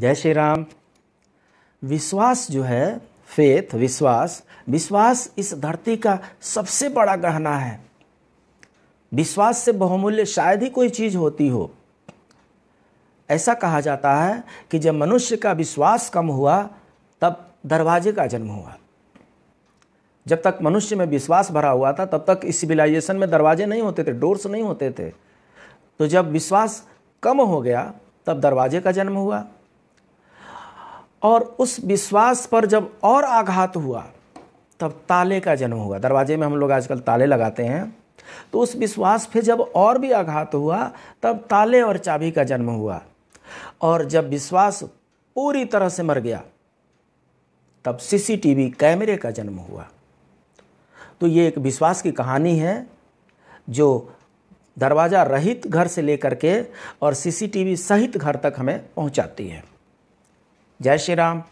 जय श्री राम विश्वास जो है फेथ विश्वास विश्वास इस धरती का सबसे बड़ा गहना है विश्वास से बहुमूल्य शायद ही कोई चीज़ होती हो ऐसा कहा जाता है कि जब मनुष्य का विश्वास कम हुआ तब दरवाजे का जन्म हुआ जब तक मनुष्य में विश्वास भरा हुआ था तब तक इस सिविलाइजेशन में दरवाजे नहीं होते थे डोर्स नहीं होते थे तो जब विश्वास कम हो गया तब दरवाजे का जन्म हुआ और उस विश्वास पर जब और आघात हुआ तब ताले का जन्म हुआ दरवाजे में हम लोग आजकल ताले लगाते हैं तो उस विश्वास पे जब और भी आघात हुआ तब ताले और चाबी का जन्म हुआ और जब विश्वास पूरी तरह से मर गया तब सीसीटीवी कैमरे का जन्म हुआ तो ये एक विश्वास की कहानी है जो दरवाज़ा रहित घर से लेकर के और सीसीटीवी सहित घर तक हमें पहुंचाती है जय श्री राम